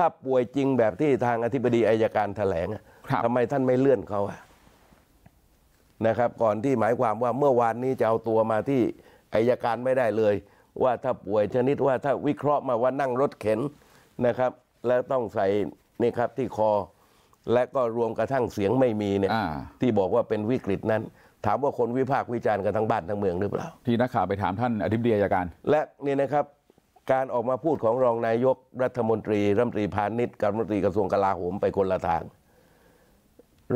ถ้าป่วยจริงแบบที่ทางอธิบดีอายการแถลงทำไมท่านไม่เลื่อนเขานะครับ ก่อนที่หมายความว่าเมื่อวานนี้จะเอาตัวมาที่อายการไม่ได้เลย ว่าถ้าป่วยชนิดว่าถ้าวิเคราะห์มาว่านั่งรถเข็นนะครับ แล้วต้องใส่นี่ครับที่คอ และก็รวมกระทั่งเสียงไม่มีเนี่ยที่บอกว่าเป็นวิกฤตนั้น ถามว่าคนวิพากษ์วิจารณ์กันทั้งบ้านทั้งเมืองหรือเปล่าที่นักข่าวไปถามท่านอธิบดีอายการ และนี่นะครับการออกมาพูดของรองนายกรัฐมนตรีรัฐมนตรีพาณิชย์กรัฐมนตรีกระทรวงกลาโหม ไปคนละทาง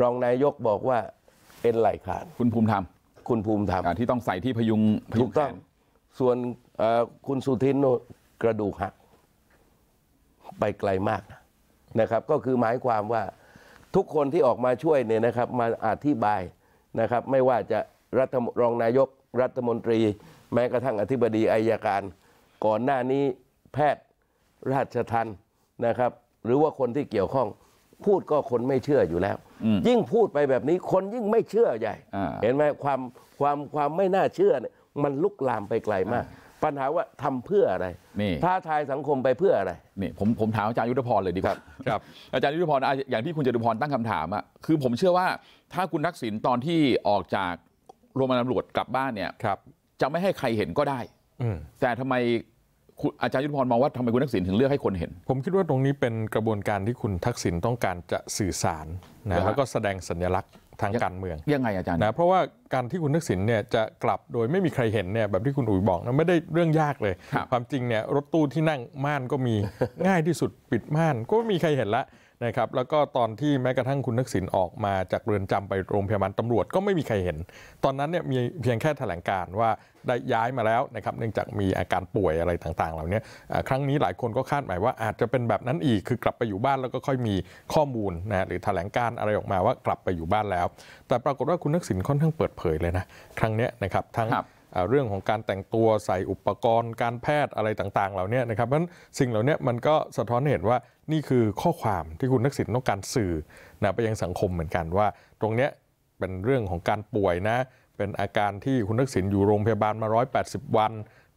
รองนายกบอกว่า เอ็นไหลขาดคุณภูมิธรรม คุณภูมิธรรมที่ต้องใส่ที่พยุงพยุถูงกแขต้องนส่วนคุณสุทินกระดูกหัก ไปไกลมากนะนะครับ ก็คือหมายความว่าทุกคนที่ออกมาช่วยเนี่ยนะครับ มาอธิบายนะครับ ไม่ว่าจะรัฐรองนายกรัฐมนตรีแม้กระทั่งอธิบดีอายการก่อนหน้านี้แพทย์ราชทันนะครับ หรือว่าคนที่เกี่ยวข้องพูดก็คนไม่เชื่ออยู่แล้ว ยิ่งพูดไปแบบนี้คนยิ่งไม่เชื่อใหญ่ เห็นไหมความความความไม่น่าเชื่อเนี่ยมันลุกลามไปไกลมาก ปัญหาว่าทำเพื่ออะไรนี่ท้าทายสังคมไปเพื่ออะไรนี่ผมผมถามอาจารย์ยุทธพรเลยดีครับครับอาจารย์ยุทธพรอย่างที่คุณจตุพรตั้งคำถามอะคือผมเชื่อว่าถ้าคุณทักษิณตอนที่ออกจากโรงพยาบาลตำรวจกลับบ้านเนี่ยจะไม่ให้ใครเห็นก็ได้แต่ทำไมอาจารย์ยุทธพรมองว่า ทำไมคุณทักษิณถึงเลือกให้คนเห็น ผมคิดว่าตรงนี้เป็นกระบวนการที่คุณทักษิณต้องการจะสื่อสารนะแล้วก็แสดงสัญลักษณ์ทางการเมืองยังไง อาจารย์นะเพราะว่าการที่คุณทักษิณเนี่ยจะกลับโดยไม่มีใครเห็นเนี่ยแบบที่คุณอุ๋ยบอกนะไม่ได้เรื่องยากเลย ความจริงเนี่ยรถตู้ที่นั่งม่านก็มีง่ายที่สุดปิดม่าน ก็ไม่มีใครเห็นละนะครับแล้วก็ตอนที่แม้กระทั่งคุณนักสินออกมาจากเรือนจำไปโรงพยาบาลตำรวจก็ไม่มีใครเห็น ตอนนั้นเนี่ยมีเพียงแค่แถลงการว่าได้ย้ายมาแล้วนะครับเนื่องจากมีอาการป่วยอะไรต่างๆ เหล่านี้ครั้งนี้หลายคนก็คาดหมายว่าอาจจะเป็นแบบนั้นอีกคือกลับไปอยู่บ้านแล้วก็ค่อยมีข้อมูลนะหรือแถลงการอะไรออกมาว่ากลับไปอยู่บ้านแล้ว แต่ปรากฏว่าคุณนักสินค่อนข้างเปิดเผยเลยนะครั้งนี้นะครับทั้งเรื่องของการแต่งตัวใส่อุปกรณ์ การแพทย์อะไรต่างๆเหล่านี้นะครับเพราะฉะนั้นสิ่งเหล่านี้มันก็สะท้อนเห็นว่านี่คือข้อความที่คุณนักสิ์ต้องการสื่อนะไปยังสังคมเหมือนกันว่าตรงนี้เป็นเรื่องของการป่วยนะ เป็นอาการที่คุณนักสิ์อยู่โรงพยาบาลมา 180 วัน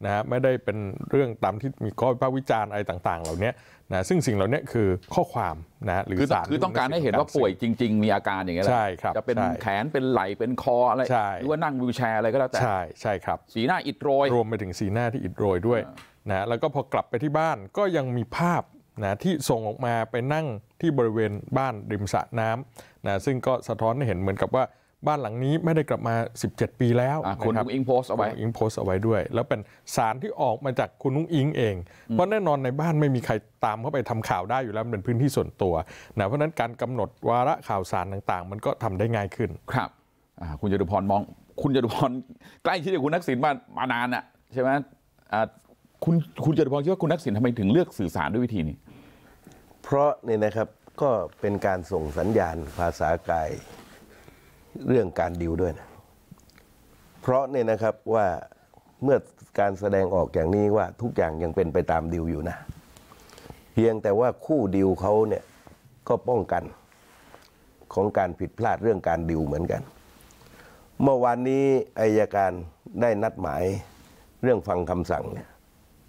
นะฮะไม่ได้เป็นเรื่องตามที่มีข้อวิพากษ์วิจารณ์อะไรต่าง ๆเหล่านี้นะซึ่งสิ่งเหล่านี้คือข้อความนะหรือสารคือต้องการให้เห็นว่าป่วยจริงๆ มีอาการอย่างเงี้ยใช่ครับจะเป็นแขนเป็นไหล เป็นคออะไร หรือว่านั่งวิวแชร์อะไรก็แล้วแต่ใช่ใช่ครับสีหน้าอิดโรยรวมไปถึงสีหน้าที่อิดโรยด้วยนะแล้วก็พอกลับไปที่บ้านก็ยังมีภาพนะที่ส่งออกมาไปนั่งที่บริเวณบ้านริมสระน้ำนะซึ่งก็สะท้อนให้เห็นเหมือนกับว่าบ้านหลังนี้ไม่ได้กลับมา 17 ปีแล้วคุณนุ้งอิงโพสเอาไว้อิงโพสเอาไว้ด้วย แล้วเป็นสารที่ออกมาจากคุณนุ้งอิงเอง เพราะแน่นอนในบ้านไม่มีใครตามเข้าไปทำข่าวได้อยู่แล้วเป็นพื้นที่ส่วนตัวนะเพราะนั้นการกำหนดวาระข่าวสารต่างๆ มันก็ทำได้ง่ายขึ้นครับคุณจตุพรมอง คุณจตุพร ใกล้ชิดกับคุณนักสินมามานานอ่ะใช่ไหมคุณคุณจตุพรคิดว่าคุณนักสินทำไมถึงเลือกสื่อสารด้วยวิธีนี้เพราะเนี่ยนะครับก็เป็นการส่งสัญญาณภาษากายเรื่องการดิวด้วยนะ เพราะเนี่ยนะครับว่าเมื่อการแสดงออกอย่างนี้ว่าทุกอย่างยังเป็นไปตามดิวอยู่นะ เพียงแต่ว่าคู่ดิวเขาเนี่ยก็ป้องกันของการผิดพลาดเรื่องการดิวเหมือนกัน เมื่อวานนี้อายการได้นัดหมายเรื่องฟังคำสั่งเนี่ย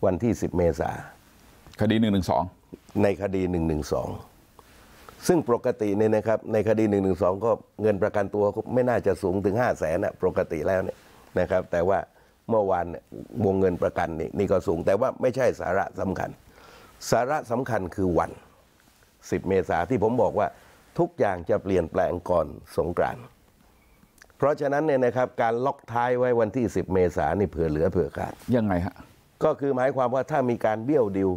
วันที่ 10 เมษาคดี 1 1 2 ในคดี 1 1 2ซึ่งปกติเนี่ยนะครับในคดี1นึก็เงินประกันตัวไม่น่าจะสูงถึง5 0 0แสนะปกติแล้วเนี่ยนะครับแต่ว่าเมื่อวานวงเงินประกันนี่นี่ก็สูงแต่ว่าไม่ใช่สาระสำคัญ สาระสำคัญคือวัน 10 เมษาที่ผมบอกว่าทุกอย่างจะเปลี่ยนแปลงก่อนสงกรานต์เพราะฉะนั้นเนี่ยนะครับการล็อกท้ายไว้วันที่ 10 เมษานี่เผื่อเหลือเผื่อขาดยังไงฮะก็คือหมายความว่าถ้ามีการเบี้ยวดิว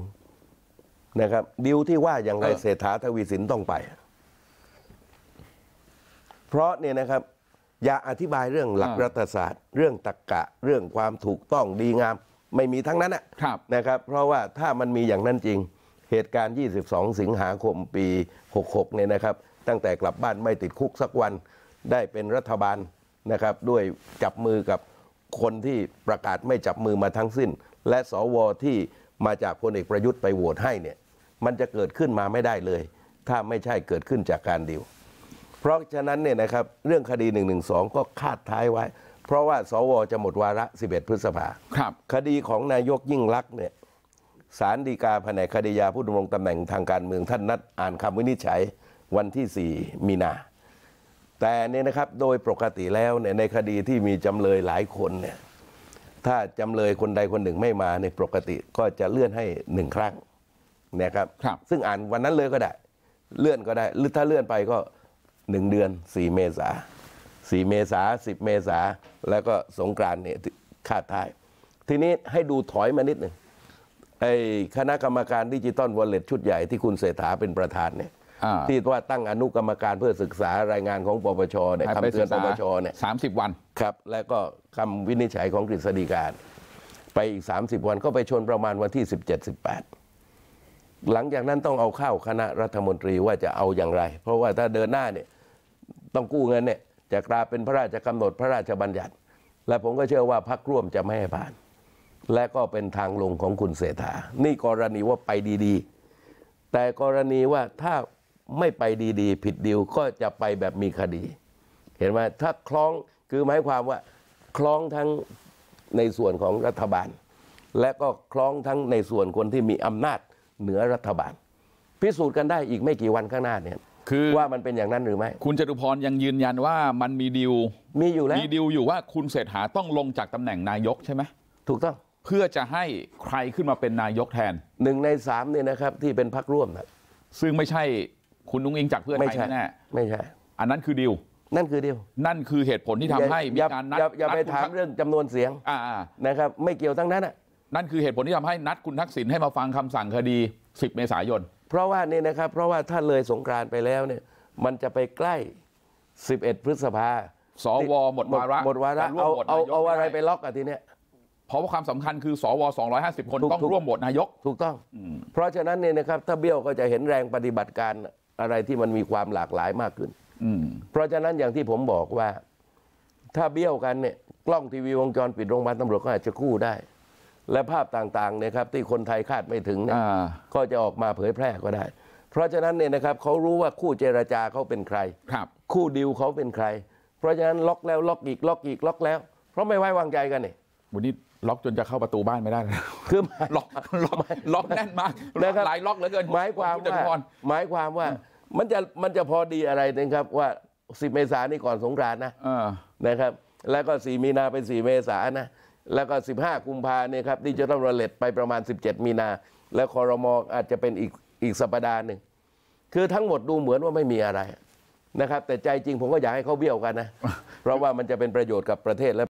นะครับดิวที่ว่าอย่างไรเศรษฐาทวีสินต้องไป เพราะเนี่ยนะครับอย่าอธิบายเรื่องหลักรัฐศาสตร์ เรื่องตรรกกะเรื่องความถูกต้องดีงาม ไม่มีทั้งนั้นนะครับเพราะว่าถ้ามันมีอย่างนั้นจริง เหตุการณ์ 22 สิงหาคมปี 66เนี่ยนะครับ ตั้งแต่กลับบ้านไม่ติดคุกสักวันได้เป็นรัฐบาลนะครับด้วยจับมือกับคนที่ประกาศไม่จับมือมาทั้งสิ้น และสวที่มาจากพลเอกประยุทธ์ไปโหวตให้เนี่ยมันจะเกิดขึ้นมาไม่ได้เลย ถ้าไม่ใช่เกิดขึ้นจากการดิว เพราะฉะนั้นเนี่ยนะครับเรื่องคดี1นึก็คาดท้ายไว้ เพราะว่า สว จะหมดวาระ 11 พฤษภาครับ คดีของนายกยิ่งลักษณ์เนี่ยสารดีกาแผนกคดียาผู้ดำรงตำแหน่งทางการเมืองท่านนัดอ่านคำวินิจฉัยวันที่ 4 มีนา แต่เนี่ยนะครับโดยปกติแล้วเนี่ยในคดีที่มีจำเลยหลายคนเนี่ยถ้าจำเลยคนใดคนหนึ่งไม่มาในปกติก็จะเลื่อนให้หนึ่งครั้งนะครับ ซึ่งอ่านวันนั้นเลยก็ได้ เลื่อนก็ได้ หรือถ้าเลื่อนไปก็หนึ่งเดือนสี่เมษาสี่เมษาสิบเมษา แล้วก็สงกรานเนี่ยคาดท้าย ทีนี้ให้ดูถอยมานิดหนึ่งไอ้คณะกรรมการดิจิตอลวอลเล็ตชุดใหญ่ที่คุณเศรษฐาเป็นประธานเนี่ยที่ว่าตั้งอนุกรรมการเพื่อศึกษารายงานของปปชเนี่ยคำเตือนปปชเนี่ยสาวัน ครับ แล้วก็คำวินิจฉัยของกฤษฎีกาไปอีก30 วันก็ไปชนประมาณวันที่ 17 18หลังจากนั้นต้องเอาเข้าคณะรัฐมนตรีว่าจะเอาอย่างไร เพราะว่าถ้าเดินหน้าเนี่ย ต้องกู้เงินเนี่ย จะกลายเป็นพระราชกำหนดพระราชบัญญัติ และผมก็เชื่อว่าพักร่วม จะไม่ให้ผ่าน และก็เป็นทางลงของคุณเศรษฐานี่กรณีว่าไปดี ๆ แต่กรณีว่าถ้าไม่ไปดี ๆ ผิดดีวก็จะไปแบบมีคดี เห็นไหมถ้าคล้องคือหมายความว่าคล้องทั้งในส่วนของรัฐบาล และก็คล้องทั้งในส่วนคนที่มีอำนาจเหนือรัฐบาล พิสูจน์กันได้อีกไม่กี่วันข้างหน้าเนี่ยคือว่ามันเป็นอย่างนั้นหรือไม่คุณจตุพรยังยืนยันว่ามันมีดิวมีอยู่แล้วมีดิวอยู่ว่าคุณเศรษฐาต้องลงจากตำแหน่งนายกใช่ไหมถูกต้องเพื่อจะให้ใครขึ้นมาเป็นนายกแทนหนึ่งในสามเนี่ยนะครับ ที่เป็นพักร่วมนะซึ่งไม่ใช่คุณนุ้งอิงจากเพื่อไทยแน่ไม่ใช่อันนั้นคือดิวนั่นคือเดียวนั่นคือเหตุผลที่ทำให้มีการนัดอย่าไปถามเรื่องจำนวนเสียงนะครับไม่เกี่ยวทั้งนั้นอ่ะนั่นคือเหตุผลที่ทำให้นัดคุณทักษิณให้มาฟังคำสั่งคดี 10 เมษายน เพราะว่านี่นะครับเพราะว่าถ้าเลยสงกรานไปแล้วเนี่ยมันจะไปใกล้ 11 พฤษภาสวหมดวาระหมดวาระเอาเอาเอาอะไรไปล็อกอ่ะทีเนี้ยเพราะว่าความสำคัญคือสว250 คนต้องร่วมโหวตนายกถูกต้องเพราะฉะนั้นเนี่ยนะครับถ้าเบี้ยวก็จะเห็นแรงปฏิบัติการอะไรที่มันมีความหลากหลายมากขึ้นเพราะฉะนั้นอย่างที่ผมบอกว่าถ้าเบี้ยวกันเนี่ยกล้องทีวีวงจรปิดโรงพยาบาลตำรวจก็อาจจะคู่ได้และภาพต่างๆเนี่ยครับ ที่คนไทยคาดไม่ถึงเนี่ยก็จะออกมาเผยแพร่ก็ได้ เพราะฉะนั้นเนี่ยนะครับเขารู้ว่าคู่เจรจาเขาเป็นใครคู่ดิวเขาเป็นใคร เพราะฉะนั้นล็อกแล้วล็อกอีกล็อกอีกล็อกแล้ว เพราะไม่ไว้วางใจกันนี่วันนี้ล็อกจนจะเข้าประตูบ้านไม่ได้แล้วคือล็อกล็อกล็อกแน่นมากนะครับหลายล็อกเหลือเกินหมายความว่าหมายความว่า มันจะมันจะพอดีอะไรนะครับว่าสิบเมษานี่ก่อนสงกรานต์นะนะครับ แล้วก็สี่มีนาเป็นสี่เมษานะแล้วก็ 15กุมภาเนี่ยครับดิจิทัลวอลเล็ตไปประมาณ 17 มีนา และคอรมออาจจะเป็นอีกอีกสัปดาห์หนึ่ง คือทั้งหมดดูเหมือนว่าไม่มีอะไร นะครับ แต่ใจจริงผมก็อยากให้เขาเบี้ยวกันนะ เพราะว่ามันจะเป็นประโยชน์กับประเทศและ